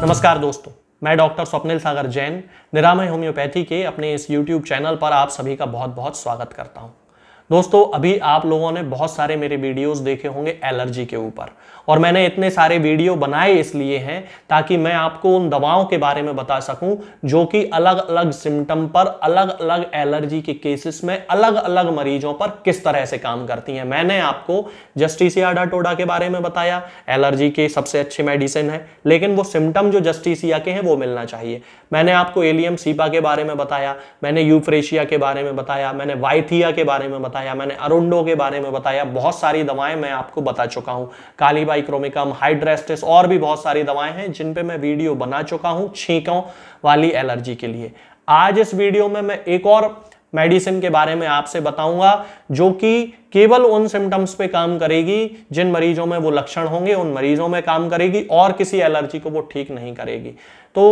नमस्कार दोस्तों मैं डॉक्टर स्वप्निल सागर जैन निरामय होम्योपैथी के अपने इस यूट्यूब चैनल पर आप सभी का बहुत बहुत स्वागत करता हूँ दोस्तों अभी आप लोगों ने बहुत सारे मेरे वीडियोस देखे होंगे एलर्जी के ऊपर और मैंने इतने सारे वीडियो बनाए इसलिए हैं ताकि मैं आपको उन दवाओं के बारे में बता सकूं जो कि अलग अलग सिम्टम पर अलग अलग एलर्जी के केसेस में अलग अलग मरीजों पर किस तरह से काम करती हैं मैंने आपको जस्टिसिया डाटोडा के बारे में बताया एलर्जी के सबसे अच्छे मेडिसिन है लेकिन वो सिम्टम जो जस्टिसिया के हैं वो मिलना चाहिए मैंने आपको एलियम सीपा के बारे में बताया मैंने यूफ्रेशिया के बारे में बताया मैंने वाइथिया के बारे में बताया बताया मैंने अरुंडो के बारे में बताया बहुत सारी दवाएं मैं आपको बता चुका हूँ कालीबाई क्रोमिकम हाइड्रेस्टिस और भी बहुत सारी दवाएं हैं जिन पे मैं वीडियो बना चुका हूं छींकों वाली एलर्जी के लिए आज इस वीडियो में मैं एक और मेडिसिन के बारे में आपसे बताऊंगा जो कि केवल उन सिम्टम्स पे काम करेगी जिन मरीजों में वो लक्षण होंगे उन मरीजों में काम करेगी और किसी एलर्जी को वो ठीक नहीं करेगी तो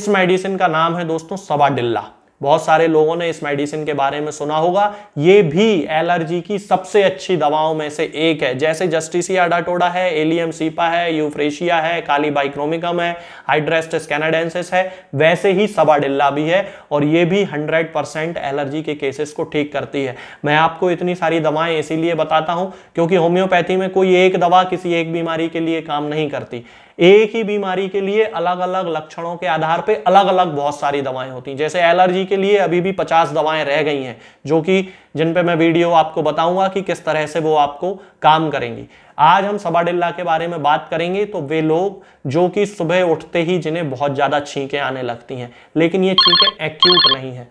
इस मेडिसिन का नाम है दोस्तों सवाडिल्ला बहुत सारे लोगों ने इस मेडिसिन के बारे में सुना होगा ये भी एलर्जी की सबसे अच्छी दवाओं में से एक है जैसे जस्टिसिया डाटोडा है एलियम सीपा है यूफ्रेशिया है काली बाइक्रोमिकम है हाइड्रेस्ट स्कैनाडेंसिस है वैसे ही सबाडिल्ला भी है और ये भी 100 परसेंट एलर्जी के केसेस को ठीक करती है मैं आपको इतनी सारी दवाएं इसीलिए बताता हूं क्योंकि होम्योपैथी में कोई एक दवा किसी एक बीमारी के लिए काम नहीं करती एक ही बीमारी के लिए अलग अलग लक्षणों के आधार पर अलग अलग बहुत सारी दवाएं होती हैं जैसे एलर्जी के लिए अभी भी पचास दवाएं रह गई हैं जो कि जिन पे मैं वीडियो आपको बताऊंगा कि किस तरह से वो आपको काम करेंगी आज हम सबाडिल्ला के बारे में बात करेंगे तो वे लोग जो कि सुबह उठते ही जिन्हें बहुत ज़्यादा छींकें आने लगती हैं लेकिन ये छींकें एक्यूट नहीं है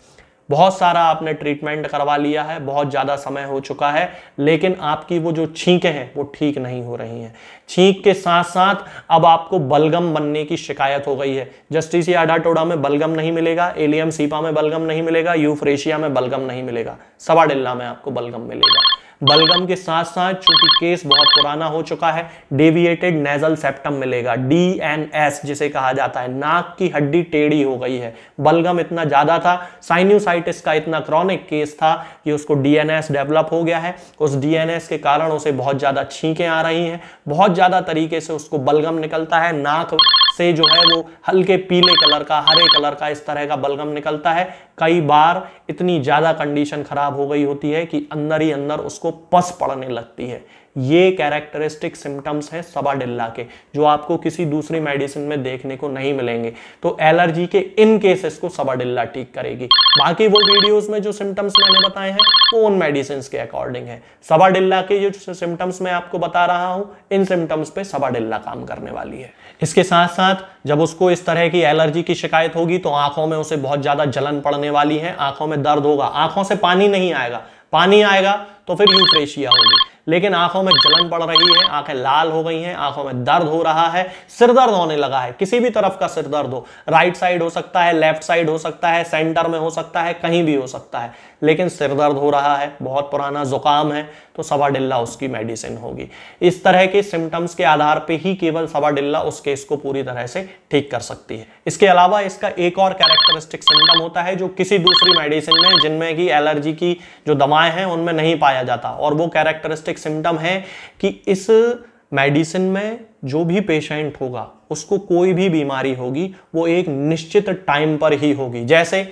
बहुत सारा आपने ट्रीटमेंट करवा लिया है बहुत ज़्यादा समय हो चुका है लेकिन आपकी वो जो छींकें हैं वो ठीक नहीं हो रही हैं छींक के साथ साथ अब आपको बलगम बनने की शिकायत हो गई है जस्टिस याडा टोडा में बलगम नहीं मिलेगा एलियम सीपा में बलगम नहीं मिलेगा यूफ्रेशिया में बलगम नहीं मिलेगा सवाडिल्ला में आपको बलगम मिलेगा बलगम के साथ साथ चूंकि केस बहुत पुराना हो चुका है डेविएटेड नेजल सेप्टम मिलेगा डी एन एस जिसे कहा जाता है नाक की हड्डी टेढ़ी हो गई है बलगम इतना ज्यादा था साइन्यूसाइटिस का इतना क्रॉनिक केस था कि उसको डीएनएस डेवलप हो गया है उस डीएनएस के कारण उसे बहुत ज्यादा छींकें आ रही हैं बहुत ज्यादा तरीके से उसको बलगम निकलता है नाक से जो है वो हल्के पीले कलर का हरे कलर का इस तरह का बलगम निकलता है कई बार इतनी ज्यादा कंडीशन खराब हो गई होती है कि अंदर ही अंदर उसको पस पड़ने लगती है ये कैरेक्टरिस्टिक सिम्टम्स हैं सबाडिल्ला के जो आपको किसी दूसरी मेडिसिन में देखने को नहीं मिलेंगे तो एलर्जी के इन केसेस को सबाडिल्ला ठीक करेगी बाकी वो वीडियोस में जो सिम्टम्स मैंने बताए हैं वो उन मेडिसिन के अकॉर्डिंग है सबाडिल्ला के जो सिम्टम्स मैं आपको बता रहा हूँ इन सिम्टम्स पे सबाडिल्ला काम करने वाली है इसके साथ साथ जब उसको इस तरह की एलर्जी की शिकायत होगी तो आंखों में उसे बहुत ज्यादा जलन पड़ने वाली है आंखों में दर्द होगा आंखों से पानी नहीं आएगा पानी आएगा तो फिर यूफ्रेशिया होगी लेकिन आंखों में जलन पड़ रही है आंखें लाल हो गई हैं आंखों में दर्द हो रहा है सिर दर्द होने लगा है किसी भी तरफ का सिर दर्द हो राइट साइड हो सकता है लेफ्ट साइड हो सकता है सेंटर में हो सकता है कहीं भी हो सकता है लेकिन सिर दर्द हो रहा है बहुत पुराना जुकाम है तो सवाडिल्ला उसकी मेडिसिन होगी इस तरह के सिम्टम्स के आधार पर ही केवल सवाडिल्ला उस केस को पूरी तरह से ठीक कर सकती है इसके अलावा इसका एक और कैरेक्टरिस्टिक सिम्टम होता है जो किसी दूसरी मेडिसिन में जिनमें कि एलर्जी की जो दवाएं हैं उनमें नहीं पाया जाता और वो कैरेक्टरिस्टिक एक सिम्टम है कि इस मेडिसिन में जो भी पेशेंट होगा उसको कोई भी बीमारी होगी वो एक निश्चित टाइम पर ही होगी जैसे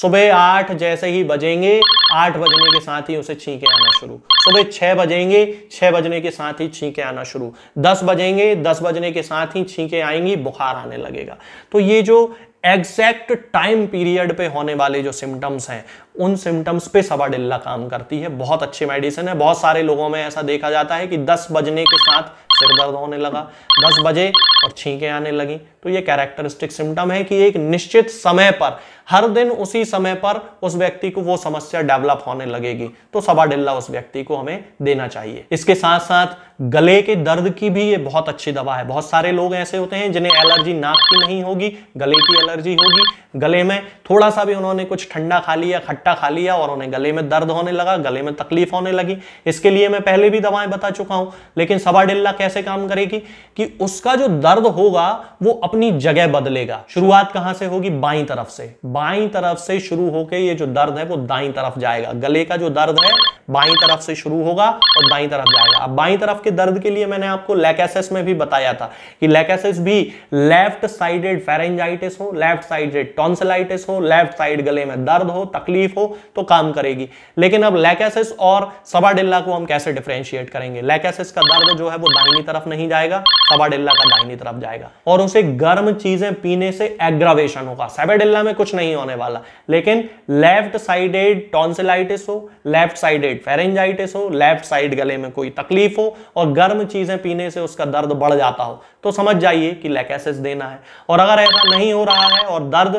सुबह आठ जैसे ही बजेंगे आठ बजने के साथ ही उसे छींके आना शुरू सुबह छः बजेंगे छः बजने के साथ ही छींके आना शुरू दस बजेंगे दस बजने के साथ ही छींके आएंगी बुखार आने लगेगा तो ये जो एग्जैक्ट टाइम पीरियड पे होने वाले जो सिम्टम्स हैं उन सिम्टम्स पे सवाडिल्ला काम करती है बहुत अच्छी मेडिसिन है बहुत सारे लोगों में ऐसा देखा जाता है कि 10 बजने के साथ सिर दर्द होने लगा 10 बजे और छींकें आने लगी तो ये कैरेक्टरिस्टिक सिम्टम है कि एक निश्चित समय पर हर दिन उसी समय पर उस व्यक्ति को वो समस्या डेवलप होने लगेगी तो सवा उस व्यक्ति को हमें देना चाहिए इसके साथ साथ गले के दर्द की भी ये बहुत अच्छी दवा है बहुत सारे लोग ऐसे होते हैं जिन्हें एलर्जी नाक की नहीं होगी गले की एलर्जी होगी गले में थोड़ा सा भी उन्होंने कुछ ठंडा खा लिया खट्टा खा लिया और उन्हें गले में दर्द होने लगा गले में तकलीफ होने लगी इसके लिए मैं पहले भी दवाएं बता चुका हूं लेकिन सबाडिल्ला कैसे काम करेगी कि उसका जो दर्द होगा वो अपनी जगह बदलेगा शुरुआत कहां से होगी बाई तरफ से बाई तरफ से शुरू होकर ये जो दर्द है वो दाई तरफ जाएगा गले का जो दर्द है बाई तरफ से शुरू होगा और बाई तरफ जाएगा अब बाई तरफ के दर्द के लिए मैंने आपको लेकेसेस में भी बताया था कि लेकेसेस भी लेफ्ट साइडेड फेरेंजाइटिस हो लेफ्ट साइडेड टॉन्सिलाइटिस हो लेफ्ट साइड गले में दर्द हो तकलीफ हो तो काम करेगी लेकिन अब लेकेसेस और सबाडिल्ला को हम कैसे डिफ्रेंशिएट करेंगे लेकेसेस का दर्द जो है वो दाहिनी तरफ नहीं जाएगा सबाडिल्ला का दाहिनी तरफ जाएगा और उसे गर्म चीजें पीने से एग्रावेशन होगा सेबेडिल्ला में कुछ नहीं होने वाला लेकिन लेफ्ट साइडेड टॉन्सिलाइटिस हो लेफ्ट साइडेड फेरेंजाइटिस हो लेफ्ट साइड गले में कोई तकलीफ हो और गर्म चीजें पीने से उसका दर्द बढ़ जाता हो तो समझ जाइए कि लैकेसिस देना है और अगर ऐसा नहीं हो रहा है और दर्द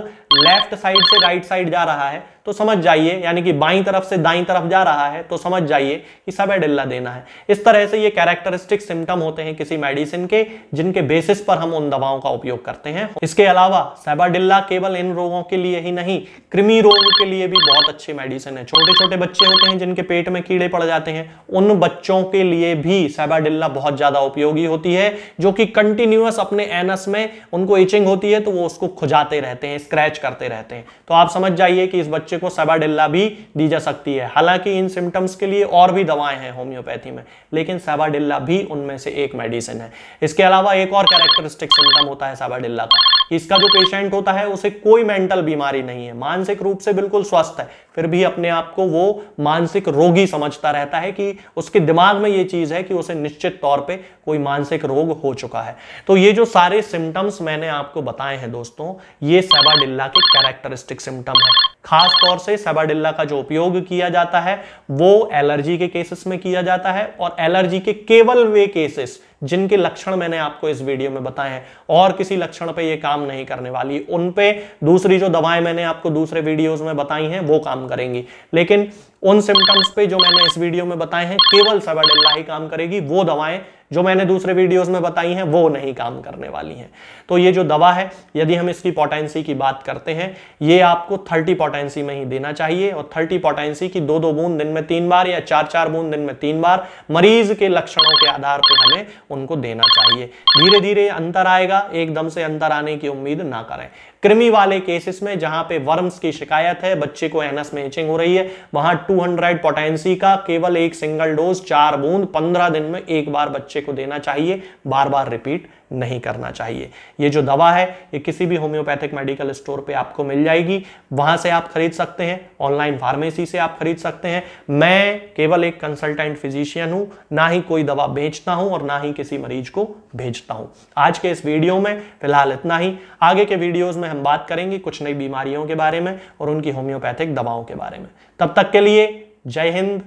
लेफ्ट साइड से राइट साइड जा रहा है तो समझ जाइए यानी कि बाई तरफ से दाई तरफ जा रहा है तो समझ जाइए कि एडिल्ला देना है इस तरह से ये कैरेक्टरिस्टिक सिम्टम होते हैं किसी मेडिसिन के जिनके बेसिस पर हम उन दवाओं का उपयोग करते हैं इसके अलावा सेबाडिल्ला केवल इन रोगों के लिए ही नहीं कृमि रोग के लिए भी बहुत अच्छी मेडिसिन है छोटे छोटे बच्चे होते हैं जिनके पेट में कीड़े पड़ जाते हैं उन बच्चों के लिए भी सेबाडिल्ला बहुत ज्यादा उपयोगी होती है जो कि कंड कंटिन्यूस अपने एनस में उनको इचिंग होती है तो वो उसको खुजाते रहते हैं स्क्रैच करते रहते हैं तो आप समझ जाइए कि इस बच्चे को सेबाडिल्ला भी दी जा सकती है हालांकि इन सिम्टम्स के लिए और भी दवाएं हैं होम्योपैथी में लेकिन सेबाडिल्ला भी उनमें से एक मेडिसिन है इसके अलावा एक और कैरेक्टरिस्टिक सिम्टम होता है सेबाडिल्ला का इसका जो पेशेंट होता है उसे कोई मेंटल बीमारी नहीं है मानसिक रूप से बिल्कुल स्वस्थ है फिर भी अपने आप को वो मानसिक रोगी समझता रहता है कि उसके दिमाग में ये चीज है कि उसे निश्चित तौर पे कोई मानसिक रोग हो चुका है तो ये जो सारे सिम्टम्स मैंने आपको बताए हैं दोस्तों ये सेबाडिल्ला के कैरेक्टरिस्टिक सिम्टम है खास तौर से सेबाडिल्ला का जो उपयोग किया जाता है वो एलर्जी के केसेस में किया जाता है और एलर्जी के केवल वे केसेस जिनके लक्षण मैंने आपको इस वीडियो में बताए हैं और किसी लक्षण पे ये काम नहीं करने वाली उन पे दूसरी जो दवाएं मैंने आपको दूसरे वीडियोस में बताई हैं वो काम करेंगी लेकिन उन सिम्टम्स पे जो मैंने इस वीडियो में बताए हैं केवल सबाडिल्ला ही काम करेगी वो दवाएं जो मैंने दूसरे वीडियोस में बताई हैं वो नहीं काम करने वाली हैं तो ये जो दवा है यदि हम इसकी पोटेंसी की बात करते हैं ये आपको 30 पोटेंसी में ही देना चाहिए और 30 पोटेंसी की दो दो बूंद दिन में तीन बार या चार चार बूंद दिन में तीन बार मरीज के लक्षणों के आधार पर हमें उनको देना चाहिए धीरे धीरे अंतर आएगा एकदम से अंतर आने की उम्मीद ना करें कृमि वाले केसेस में जहां पे वर्म्स की शिकायत है बच्चे को एनस में एचिंग हो रही है वहां 200 हंड्रेड पोटेंसी का केवल एक सिंगल डोज चार बूंद पंद्रह दिन में एक बार बच्चे को देना चाहिए बार बार रिपीट नहीं करना चाहिए ये जो दवा है ये किसी भी होम्योपैथिक मेडिकल स्टोर पे आपको मिल जाएगी वहां से आप खरीद सकते हैं ऑनलाइन फार्मेसी से आप खरीद सकते हैं मैं केवल एक कंसल्टेंट फिजिशियन हूं ना ही कोई दवा बेचता हूं और ना ही किसी मरीज को भेजता हूं आज के इस वीडियो में फिलहाल इतना ही आगे के वीडियोज में हम बात करेंगे कुछ नई बीमारियों के बारे में और उनकी होम्योपैथिक दवाओं के बारे में तब तक के लिए जय हिंद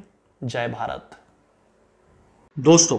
जय भारत दोस्तों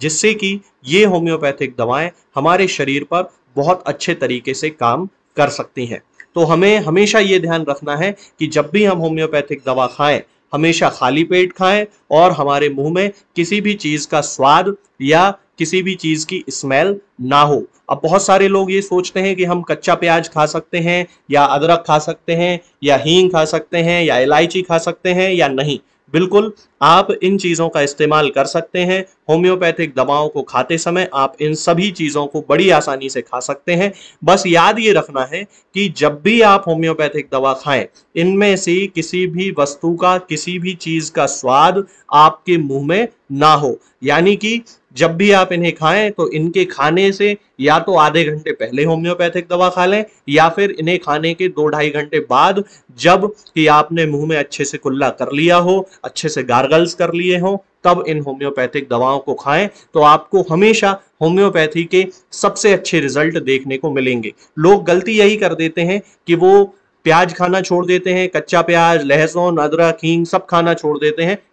जिससे कि ये होम्योपैथिक दवाएं हमारे शरीर पर बहुत अच्छे तरीके से काम कर सकती हैं तो हमें हमेशा ये ध्यान रखना है कि जब भी हम होम्योपैथिक दवा खाएं हमेशा खाली पेट खाएं और हमारे मुंह में किसी भी चीज़ का स्वाद या किसी भी चीज़ की स्मेल ना हो अब बहुत सारे लोग ये सोचते हैं कि हम कच्चा प्याज खा सकते हैं या अदरक खा सकते हैं या हींग खा सकते हैं या इलायची खा सकते हैं या नहीं बिल्कुल आप इन चीज़ों का इस्तेमाल कर सकते हैं होम्योपैथिक दवाओं को खाते समय आप इन सभी चीज़ों को बड़ी आसानी से खा सकते हैं बस याद ये रखना है कि जब भी आप होम्योपैथिक दवा खाएं इनमें से किसी भी वस्तु का किसी भी चीज़ का स्वाद आपके मुंह में ना हो यानी कि जब भी आप इन्हें खाएं तो इनके खाने से या तो आधे घंटे पहले होम्योपैथिक दवा खा लें या फिर इन्हें खाने के दो ढाई घंटे बाद जब कि आपने मुंह में अच्छे से कुल्ला कर लिया हो अच्छे से गार्गल्स कर लिए हो तब इन होम्योपैथिक दवाओं को खाएं तो आपको हमेशा होम्योपैथी के सबसे अच्छे रिजल्ट देखने को मिलेंगे लोग गलती यही कर देते हैं कि वो प्याज खाना छोड़ देते हैं कच्चा प्याज लहसुन अदरक हींग सब खाना छोड़ देते हैं